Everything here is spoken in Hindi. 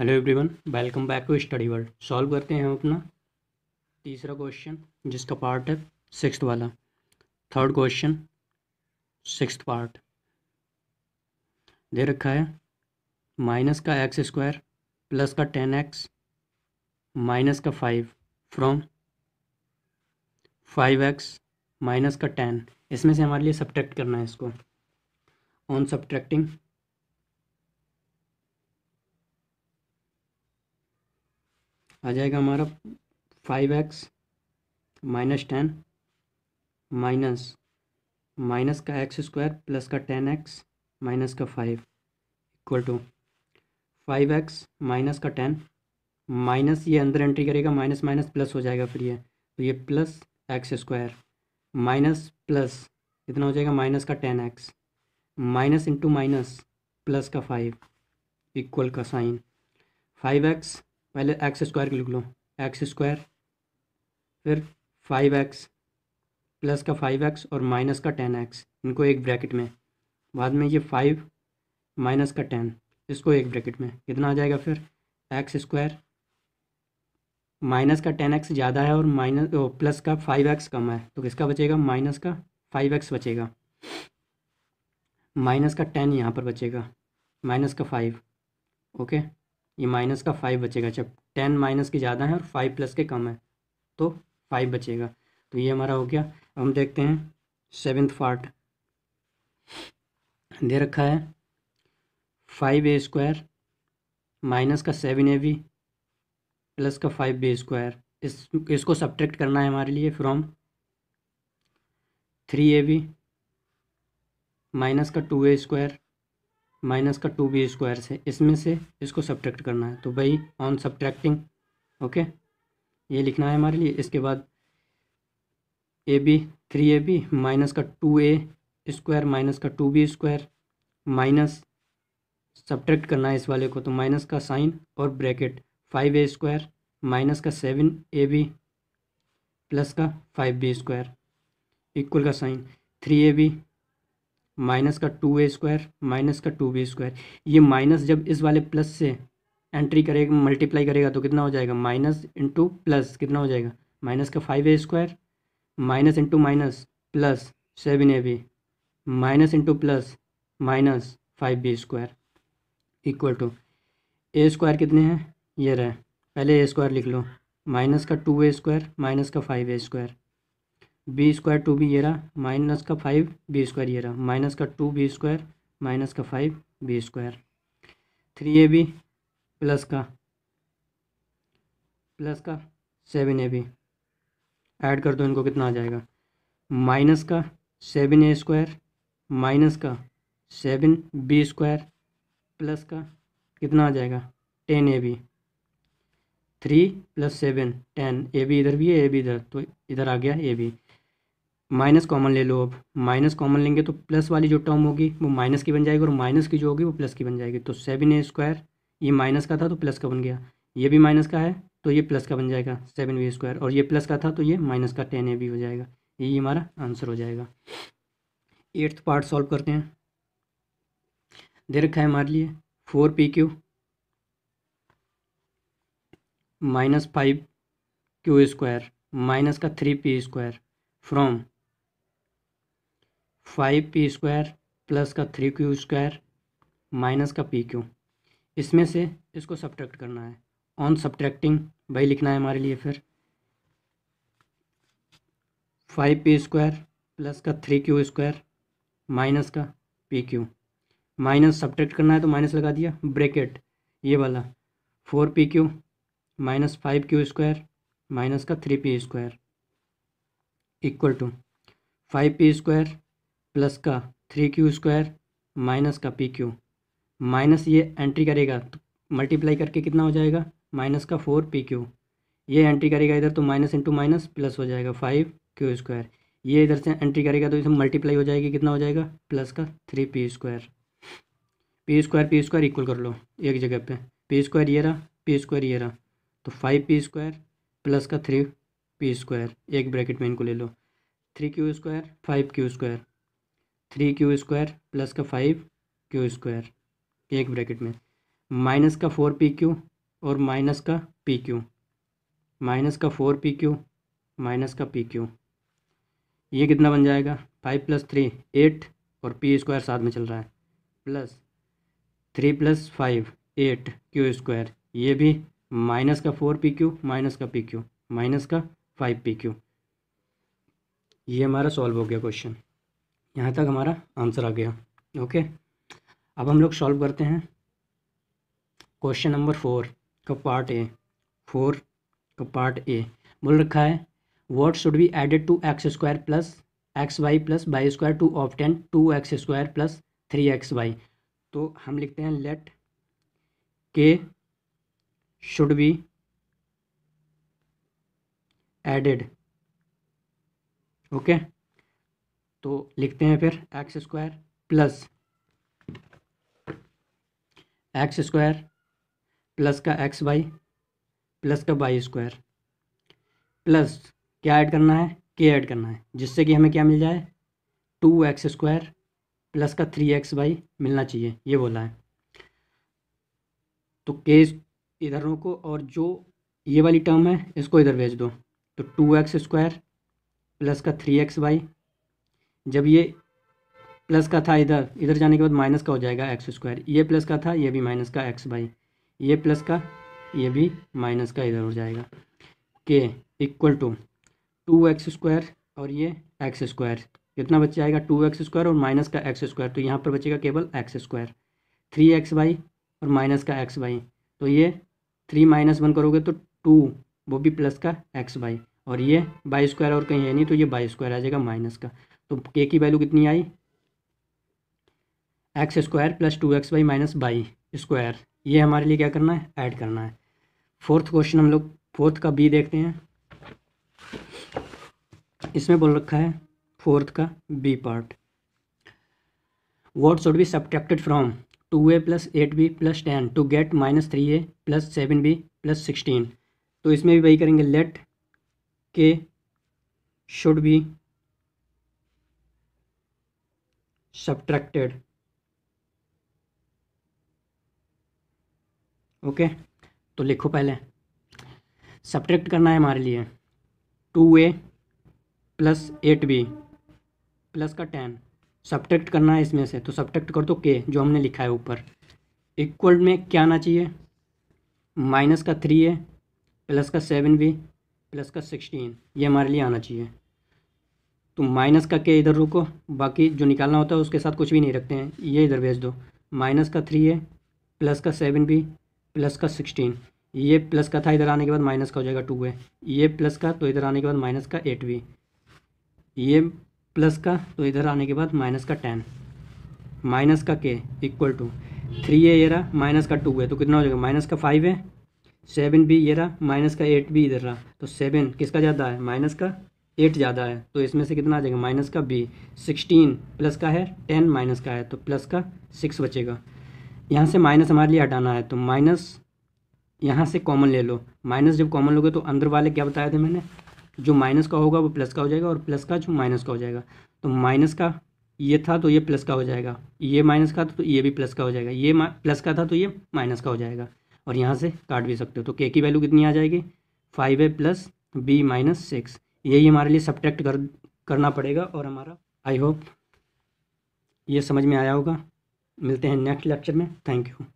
Hello everyone welcome back to study world solve करते हैं हम अपना तीसरा क्वेश्चन जिसका पार्ट है सिक्स वाला थर्ड क्वेश्चन सिक्स पार्ट दे रखा है माइनस का एक्स स्क्वायर प्लस का टेन एक्स माइनस का five from five x minus का टेन इसमें से हमारे लिए सब्ट्रैक्ट करना है इसको ऑन सब्ट्रैक्टिंग आ जाएगा हमारा five x minus ten minus minus का एक्स स्क्वायर प्लस का टेन एक्स माइनस का five equal to five x minus का टेन माइनस ये अंदर एंट्री करेगा माइनस माइनस प्लस हो जाएगा फिर ये तो ये plus x square minus plus इतना हो जाएगा माइनस का ten x minus into minus plus का फाइव इक्वल का साइन फाइव एक्स पहले एक्स स्क्वायर को लिख लो एक्स स्क्वायर फिर फाइव एक्स प्लस का फाइव एक्स और माइनस का टेन एक्स इनको एक ब्रैकेट में बाद में ये फाइव माइनस का टेन इसको एक ब्रैकेट में कितना आ जाएगा फिर एक्स स्क्वायर माइनस का टेन एक्स ज़्यादा है और माइनस प्लस का फाइव एक्स कम है तो किसका बचेगा माइनस का फाइव एक्स बचेगा माइनस का टेन यहाँ पर बचेगा माइनस का फाइव ओके ये माइनस का फाइव बचेगा जब अच्छा, टेन माइनस के ज़्यादा है और फाइव प्लस के कम है तो फाइव बचेगा तो ये हमारा हो गया हम देखते हैं सेवेंथ पार्ट दे रखा है फाइव ए स्क्वायर माइनस का सेवन ए बी प्लस का फाइव बी स्क्वायर इस इसको सब्ट्रैक्ट करना है हमारे लिए from three a b minus का टू ए स्क्वायर माइनस का टू बी स्क्वायर से इसमें से इसको सब्ट्रैक्ट करना है तो भाई ऑन सब्ट्रैक्टिंग ओके ये लिखना है हमारे लिए इसके बाद a b three a b minus का टू ए स्क्वायर माइनस का two b square minus subtract करना है इस वाले को तो माइनस का साइन और bracket five a square minus का सेवन ए बी प्लस का फाइव बी स्क्वायर इक्वल का sign three a b minus का टू ए स्क्वायर माइनस का टू बी स्क्वायर ये माइनस जब इस वाले प्लस से एंट्री करेगा मल्टीप्लाई करेगा तो कितना हो जाएगा माइनस इंटू प्लस कितना हो जाएगा माइनस का five a square minus into minus plus seven a b minus into plus minus five b square equal to a square कितने हैं ये रहे पहले ए स्क्वायर लिख लो माइनस का टू ए स्क्वायर माइनस का five a square b square two b ये रहा माइनस का फाइव बी स्क्वायर ये रहा माइनस का टू बी स्क्वायर माइनस का five b square three a b plus का प्लस का सेवन ए बी ऐड कर दो इनको कितना आ जाएगा माइनस का सेवन ए स्क्वायर माइनस का सेवन बी स्क्वायर प्लस का कितना आ जाएगा ten a b three plus seven ten a b इधर भी है ए बी इधर तो इधर आ गया ए बी माइनस कॉमन ले लो अब माइनस कॉमन लेंगे तो प्लस वाली जो टर्म होगी वो माइनस की बन जाएगी और माइनस की जो होगी वो प्लस की बन जाएगी तो सेवन ए स्क्वायर ये माइनस का था तो प्लस का बन गया ये भी माइनस का है तो ये प्लस का बन जाएगा सेवन वी स्क्वायर और ये प्लस का था तो ये माइनस का टेन ए भी हो जाएगा यही हमारा आंसर हो जाएगा एट्थ पार्ट सॉल्व करते हैं दे रखा है हमारे लिए four p q minus five q square minus का three p square from five p square plus का थ्री क्यू स्क्वायर माइनस का पी क्यू इसमें से इसको सब्ट्रैक्ट करना है ऑन सब्ट्रैक्टिंग भाई लिखना है हमारे लिए फिर फाइव पी स्क्वायर प्लस का थ्री क्यू स्क्वायर माइनस का पी क्यू माइनस सब्ट्रैक्ट करना है तो माइनस लगा दिया ब्रेकेट ये वाला four p q minus five q square minus का three p square equal to five p square plus का थ्री क्यू स्क्वायर माइनस का पी क्यू माइनस ये एंट्री करेगा तो मल्टीप्लाई करके कितना हो जाएगा माइनस का फोर पी क्यू ये एंट्री करेगा इधर तो माइनस इंटू माइनस प्लस हो जाएगा फाइव क्यू स्क्वायर ये इधर से एंट्री करेगा तो इसमें मल्टीप्लाई हो जाएगी कितना हो जाएगा प्लस का three p square p square p square equal कर लो एक जगह पे पी स्क्वायर ये रहा पी स्क्वायर ये रहा तो फाइव पी स्क्वायर प्लस का थ्री पी स्क्वायर एक ब्रैकेट में इनको ले लो three q square five q square three q square plus का फाइव क्यू स्क्वायर एक ब्रैकेट में माइनस का फोर पी क्यू और माइनस का पी क्यू माइनस का फोर पी क्यू माइनस का पी क्यू ये कितना बन जाएगा फाइव प्लस थ्री एट और पी स्क्वायर साथ में चल रहा है plus three plus five eight q square ये भी माइनस का फोर पी क्यू माइनस का पी क्यू माइनस का फाइव पी क्यू ये हमारा सॉल्व हो गया क्वेश्चन यहाँ तक हमारा आंसर आ गया ओके अब हम लोग सॉल्व करते हैं क्वेश्चन नंबर फोर का पार्ट ए फोर का पार्ट ए बोल रखा है what should be added to x square plus x y plus y square to obtain two x square plus three x y तो हम लिखते हैं let k should be added okay okay? तो लिखते हैं फिर x square plus x square plus का एक्स वाई प्लस का वाई स्क्वायर प्लस क्या ऐड करना है के ऐड करना है जिससे कि हमें क्या मिल जाए टू एक्स स्क्वायर प्लस का थ्री एक्स वाई मिलना चाहिए ये बोला है तो के इधरों को और जो ये वाली टर्म है इसको इधर भेज दो तो टू एक्स स्क्वायर प्लस का थ्री एक्स वाई जब ये प्लस का था इधर इधर जाने के बाद माइनस का हो जाएगा एक्स स्क्वायर ये प्लस का था ये भी माइनस का एक्स बाई ये प्लस का ये भी माइनस का इधर हो जाएगा के equal to two x square और ये एक्स स्क्वायर कितना बच जाएगा टू एक्स स्क्वायर और माइनस का एक्स स्क्वायर तो यहाँ पर बचेगा केवल x square three x y और माइनस का एक्स बाई तो ये थ्री माइनस वन करोगे तो टू वो भी प्लस का एक्स बाई और ये बाई स्क्वायर और कहीं है नहीं तो ये बाई स्क्वायर आ जाएगा माइनस का तो के की वैल्यू कितनी आई x square plus two x y minus y square ये हमारे लिए क्या करना है ऐड करना है फोर्थ क्वेश्चन हम लोग फोर्थ का बी देखते हैं इसमें बोल रखा है फोर्थ का B part what should be subtracted from two A plus eight B plus ten to get minus three A plus seven B plus sixteen तो इसमें भी वही करेंगे late k should be subtracted okay तो लिखो पहले सब्ट्रैक्ट करना है हमारे लिए two A plus eight B plus का टेन सब्ट्रैक्ट करना है इसमें से तो सब्ट्रैक्ट कर दो तो के जो हमने लिखा है ऊपर इक्वल में क्या आना चाहिए माइनस का थ्री ए प्लस का सेवन बी प्लस का सिक्सटीन ये हमारे लिए आना चाहिए तो माइनस का के इधर रुको बाकी जो निकालना होता है उसके साथ कुछ भी नहीं रखते हैं ये इधर भेज दो माइनस का थ्री है प्लस का सेवन भी प्लस का सिक्सटीन ये प्लस का था इधर आने के बाद माइनस का हो जाएगा टू है ये प्लस का तो इधर आने के बाद माइनस का एट भी ये प्लस का तो इधर आने के बाद माइनस का टेन माइनस का के इक्वल टू थ्री है ये रहा माइनस का टू है तो कितना हो जाएगा माइनस का फाइव है सेवन भी ये रहा माइनस का एट भी इधर रहा तो सेवन किसका ज़्यादा है माइनस का एट ज़्यादा है तो इसमें से कितना आ जाएगा माइनस का बी सिक्सटीन प्लस का है टेन माइनस का है तो प्लस का सिक्स बचेगा यहाँ से माइनस हमारे लिए हटाना है तो माइनस यहाँ से कॉमन ले लो माइनस जब कॉमन लोगे तो अंदर वाले क्या बताया था मैंने जो माइनस का होगा वो प्लस का हो जाएगा और प्लस का जो माइनस का हो जाएगा तो माइनस का ये था तो ये प्लस का हो जाएगा ये माइनस का था तो ये भी प्लस का हो जाएगा ये प्लस का था तो ये माइनस का हो जाएगा और यहाँ से काट भी सकते हो तो के की वैल्यू कितनी आ जाएगी five A plus B minus six यही हमारे लिए सब्ट्रैक्ट कर करना पड़ेगा और हमारा आई होप ये समझ में आया होगा मिलते हैं नेक्स्ट लेक्चर में थैंक यू